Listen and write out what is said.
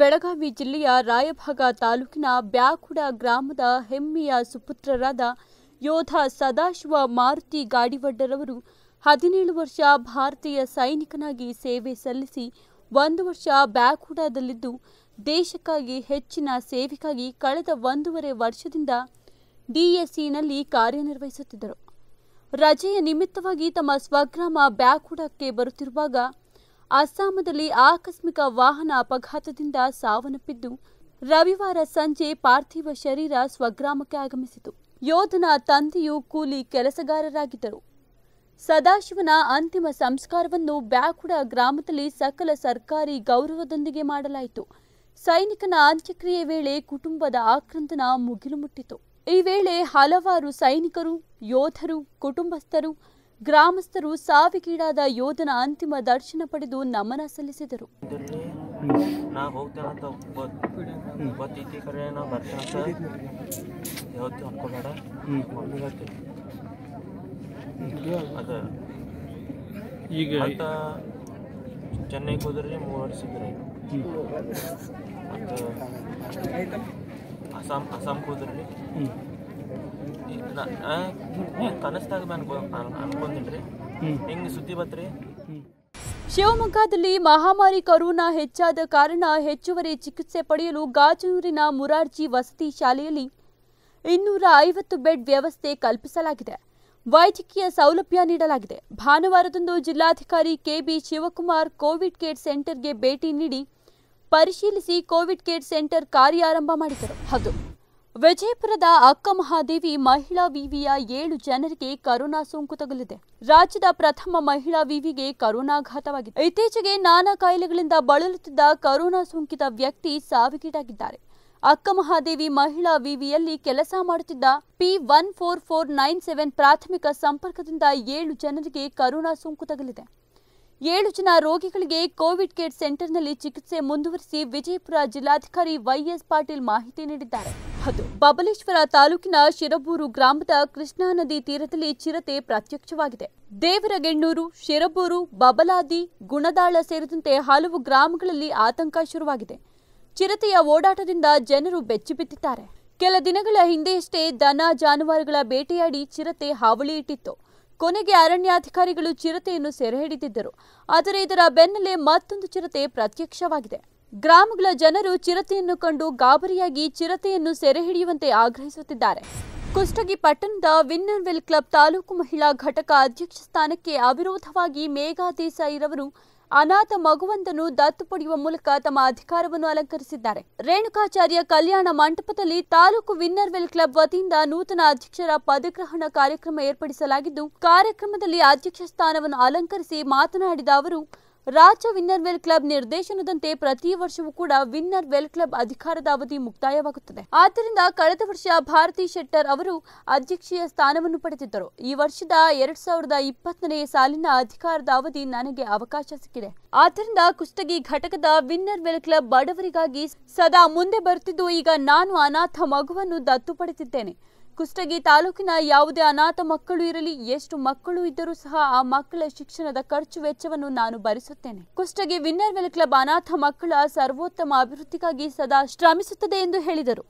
ಬೆಳಗಾವಿ ಜಿಲ್ಲೆಯ ರಾಯಭಾಗ ತಾಲೂಕಿನ ಬ್ಯಾಕುಡ ಗ್ರಾಮದ ಹೆಮ್ಮೆಯ ಸುಪುತ್ರರಾದ ಯೋಧ ಸದಾಶಿವ ಮಾರುತಿ ಗಾಡಿವಡ್ಡರವರು ಹದಿನೇಳು ವರ್ಷ ಭಾರತೀಯ ಸೈನಿಕನಾಗಿ ಸೇವೆ ಸಲ್ಲಿಸಿ ಒಂದು ವರ್ಷ ಬ್ಯಾಕುಡದಲ್ಲಿದ್ದು ದೇಶಕ್ಕಾಗಿ ಹೆಚ್ಚಿನ ಸೇವೆಗಾಗಿ ಕಳೆದ ಒಂದೂವರೆ ವರ್ಷದಿಂದ ಡಿಎಸ್ಸಿನಲ್ಲಿ ಕಾರ್ಯನಿರ್ವಹಿಸುತ್ತಿದ್ದರು ರಜೆಯ ನಿಮಿತ್ತವಾಗಿ ತಮ್ಮ ಸ್ವಗ್ರಾಮ ಬ್ಯಾಕುಡಕ್ಕೆ ಬರುತ್ತಿರುವಾಗ ಅಸ್ಸಾಮದಲ್ಲಿ ಆಕಸ್ಮಿಕ ವಾಹನ ಅಪಘಾತದಿಂದ ಸಾವನ್ನಪ್ಪಿದ್ದು ರವಿವಾರ ಸಂಜೆ ಪಾರ್ಥಿವ ಶರೀರ ಸ್ವಗ್ರಾಮಕ್ಕೆ ಆಗಮಿಸಿತು ಯೋಧನ ತಂದೆಯು ಕೂಲಿ ಕೆಲಸಗಾರರಾಗಿದ್ದರು ಸದಾಶಿವನ ಅಂತಿಮ ಸಂಸ್ಕಾರವನ್ನು ಬ್ಯಾಕುಡ ಗ್ರಾಮದಲ್ಲಿ ಸಕಲ ಸರ್ಕಾರಿ ಗೌರವದೊಂದಿಗೆ ಮಾಡಲಾಯಿತು ಸೈನಿಕನ ಅಂತ್ಯಕ್ರಿಯೆ ವೇಳೆ ಕುಟುಂಬದ ಆಕ್ರಂದನ ಮುಗಿಲು ಮುಟ್ಟಿತು ಈ ವೇಳೆ ಹಲವಾರು ಸೈನಿಕರು ಯೋಧರು ಕುಟುಂಬಸ್ಥರು ಗ್ರಾಮಸ್ಥರು ಸಾವಿಗೀಡಾದ ಯೋಧನ ಅಂತಿಮ ದರ್ಶನ ಪಡೆದು ನಮನ ಸಲ್ಲಿಸಿದರು ನಾ ಹೋಗ್ತಾನಂತ ಗೊತ್ತೈತಿ ಕರೆ ನಾ ಬರ್ತಾನಂತ ಯಾವತ್ತು ಅನ್ಕೋಬೇಡ ಮಮ್ಮಿಗೆ ಅದ ಈಗ ಅಂತ ಚೆನ್ನೈಗೆ ಹೋದ್ರಿ ಮೂರು ವರ್ಷ ಇದ್ರಿ ಮತ್ತು ಅಸ್ಸಾಂ ಅಸ್ಸಾಂಗೆ ಹೋದ್ರಿ ಶಿವಮೊಗ್ಗದಲ್ಲಿ ಮಹಾಮಾರಿ ಕರೋನಾ ಹೆಚ್ಚಾದ ಕಾರಣ ಹೆಚ್ಚುವರಿ ಚಿಕಿತ್ಸೆ ಪಡೆಯಲು ಗಾಜನೂರಿನ ಮುರಾರ್ಜಿ ವಸತಿ ಶಾಲೆಯಲ್ಲಿ ಇನ್ನೂರ ಐವತ್ತು ಬೆಡ್ ವ್ಯವಸ್ಥೆ ಕಲ್ಪಿಸಲಾಗಿದೆ ವೈದ್ಯಕೀಯ ಸೌಲಭ್ಯ ನೀಡಲಾಗಿದೆ ಭಾನುವಾರದಂದು ಜಿಲ್ಲಾಧಿಕಾರಿ ಕೆಬಿ ಶಿವಕುಮಾರ್ ಕೋವಿಡ್ ಕೇರ್ ಸೆಂಟರ್ಗೆ ಭೇಟಿ ನೀಡಿ ಪರಿಶೀಲಿಸಿ ಕೋವಿಡ್ ಕೇರ್ ಸೆಂಟರ್ ಕಾರ್ಯಾರಂಭ ಮಾಡಿದರು ಹೌದು ವಿಜಯಪುರದ ಅಕ್ಕ ಮಹಾದೇವಿ ಮಹಿಳಾ ವಿವಿಯ ಏಳು ಜನರಿಗೆ ಕರೋನಾ ಸೋಂಕು ತಗುಲಿದೆ ರಾಜ್ಯದ ಪ್ರಥಮ ಮಹಿಳಾ ವಿವಿಗೆ ಕರೋನಾಘಾತವಾಗಿದೆ ಇತ್ತೀಚೆಗೆ ನಾನಾ ಕಾಯಿಲೆಗಳಿಂದ ಬಳಲುತ್ತಿದ್ದ ಕರೋನಾ ಸೋಂಕಿತ ವ್ಯಕ್ತಿ ಸಾವಿಗೀಡಾಗಿದ್ದಾರೆ ಅಕ್ಕ ಮಹಾದೇವಿ ಮಹಿಳಾ ವಿವಿಯಲ್ಲಿ ಕೆಲಸ ಮಾಡುತ್ತಿದ್ದ P one four four nine seven ಪ್ರಾಥಮಿಕ ಸಂಪರ್ಕದಿಂದ ಏಳು ಜನರಿಗೆ ಕರೋನಾ ಸೋಂಕು ತಗುಲಿದೆ ಏಳು ಜನ ರೋಗಿಗಳಿಗೆ ಕೋವಿಡ್ ಕೇರ್ ಸೆಂಟರ್ನಲ್ಲಿ ಚಿಕಿತ್ಸೆ ಮುಂದುವರಿಸಿ ವಿಜಯಪುರ ಜಿಲ್ಲಾಧಿಕಾರಿ ವೈಎಸ್ ಪಾಟೀಲ್ ಮಾಹಿತಿ ನೀಡಿದ್ದಾರೆ ಹೌದು ಬಬಲೇಶ್ವರ ತಾಲೂಕಿನ ಶಿರಬೂರು ಗ್ರಾಮದ ಕೃಷ್ಣಾ ನದಿ ತೀರದಲ್ಲಿ ಚಿರತೆ ಪ್ರತ್ಯಕ್ಷವಾಗಿದೆ ದೇವರಗೆಣ್ಣೂರು ಶಿರಬೂರು ಬಬಲಾದಿ ಗುಣದಾಳ ಸೇರಿದಂತೆ ಹಲವು ಗ್ರಾಮಗಳಲ್ಲಿ ಆತಂಕ ಶುರುವಾಗಿದೆ ಚಿರತೆಯ ಓಡಾಟದಿಂದ ಜನರು ಬೆಚ್ಚಿಬಿದ್ದಿದ್ದಾರೆ ಕೆಲ ದಿನಗಳ ಹಿಂದೆಯಷ್ಟೇ ದನ ಜಾನುವಾರುಗಳ ಬೇಟೆಯಾಡಿ ಚಿರತೆ ಹಾವಳಿ ಇಟ್ಟಿತ್ತು ಕೊನೆಗೆ ಅರಣ್ಯಾಧಿಕಾರಿಗಳು ಚಿರತೆಯನ್ನು ಸೆರೆ ಹಿಡಿದಿದ್ದರು ಆದರೆ ಇದರ ಬೆನ್ನಲ್ಲೇ ಮತ್ತೊಂದು ಚಿರತೆ ಪ್ರತ್ಯಕ್ಷವಾಗಿದೆ ಗ್ರಾಮಗಳ ಜನರು ಚಿರತೆಯನ್ನು ಕಂಡು ಗಾಬರಿಯಾಗಿ ಚಿರತೆಯನ್ನು ಸೆರೆ ಹಿಡಿಯುವಂತೆ ಆಗ್ರಹಿಸುತ್ತಿದ್ದಾರೆ ಕುಷ್ಟಗಿ ಪಟ್ಟಣದ ವಿನ್ನರ್ವೆಲ್ ಕ್ಲಬ್ ತಾಲೂಕು ಮಹಿಳಾ ಘಟಕ ಅಧ್ಯಕ್ಷ ಸ್ಥಾನಕ್ಕೆ ಅವಿರೋಧವಾಗಿ ಮೇಘಾ ರವರು ಅನಾಥ ಮಗುವೊಂದನ್ನು ದತ್ತು ಪಡೆಯುವ ಮೂಲಕ ತಮ್ಮ ಅಧಿಕಾರವನ್ನು ಅಲಂಕರಿಸಿದ್ದಾರೆ ರೇಣುಕಾಚಾರ್ಯ ಕಲ್ಯಾಣ ಮಂಟಪದಲ್ಲಿ ತಾಲೂಕು ವಿನ್ನರ್ವೆಲ್ ಕ್ಲಬ್ ವತಿಯಿಂದ ನೂತನ ಅಧ್ಯಕ್ಷರ ಪದಗ್ರಹಣ ಕಾರ್ಯಕ್ರಮ ಏರ್ಪಡಿಸಲಾಗಿದ್ದು ಕಾರ್ಯಕ್ರಮದಲ್ಲಿ ಅಧ್ಯಕ್ಷ ಸ್ಥಾನವನ್ನು ಅಲಂಕರಿಸಿ ಮಾತನಾಡಿದ ಅವರು ರಾಜ್ಯ ವಿನ್ನರ್ ವೆಲ್ ಕ್ಲಬ್ ನಿರ್ದೇಶನದಂತೆ ಪ್ರತಿ ವರ್ಷವೂ ಕೂಡ ವಿನ್ನರ್ ವೆಲ್ ಕ್ಲಬ್ ಅಧಿಕಾರದ ಅವಧಿ ಮುಕ್ತಾಯವಾಗುತ್ತದೆ ಆದ್ದರಿಂದ ಕಳೆದ ವರ್ಷ ಭಾರತಿ ಶೆಟ್ಟರ್ ಅವರು ಅಧ್ಯಕ್ಷೀಯ ಸ್ಥಾನವನ್ನು ಪಡೆದಿದ್ದರು ಈ ವರ್ಷದ ಎರಡ್ ಸಾವಿರದ ಇಪ್ಪತ್ತನೇ ಸಾಲಿನ ಅಧಿಕಾರದ ಅವಧಿ ನನಗೆ ಅವಕಾಶ ಸಿಕ್ಕಿದೆ ಆದ್ದರಿಂದ ಕುಸ್ತಗಿ ಘಟಕದ ವಿನ್ನರ್ ವೆಲ್ ಕ್ಲಬ್ ಬಡವರಿಗಾಗಿ ಸದಾ ಮುಂದೆ ಬರುತ್ತಿದ್ದು ಈಗ ನಾನು ಅನಾಥ ಮಗುವನ್ನು ದತ್ತು ಪಡೆದಿದ್ದೇನೆ ಕುಷ್ಟಗಿ ತಾಲೂಕಿನ ಯಾವುದೇ ಅನಾಥ ಮಕ್ಕಳು ಇರಲಿ ಎಷ್ಟು ಮಕ್ಕಳು ಇದ್ದರೂ ಸಹ ಆ ಮಕ್ಕಳ ಶಿಕ್ಷಣದ ಖರ್ಚು ವೆಚ್ಚವನ್ನು ನಾನು ಭರಿಸುತ್ತೇನೆ ಕುಷ್ಟಗಿ ವಿನ್ನರ್ವೆಲ್ ಕ್ಲಬ್ ಅನಾಥ ಮಕ್ಕಳ ಸರ್ವೋತ್ತಮ ಅಭಿವೃದ್ಧಿಗಾಗಿ ಸದಾ ಶ್ರಮಿಸುತ್ತದೆ ಎಂದು ಹೇಳಿದರು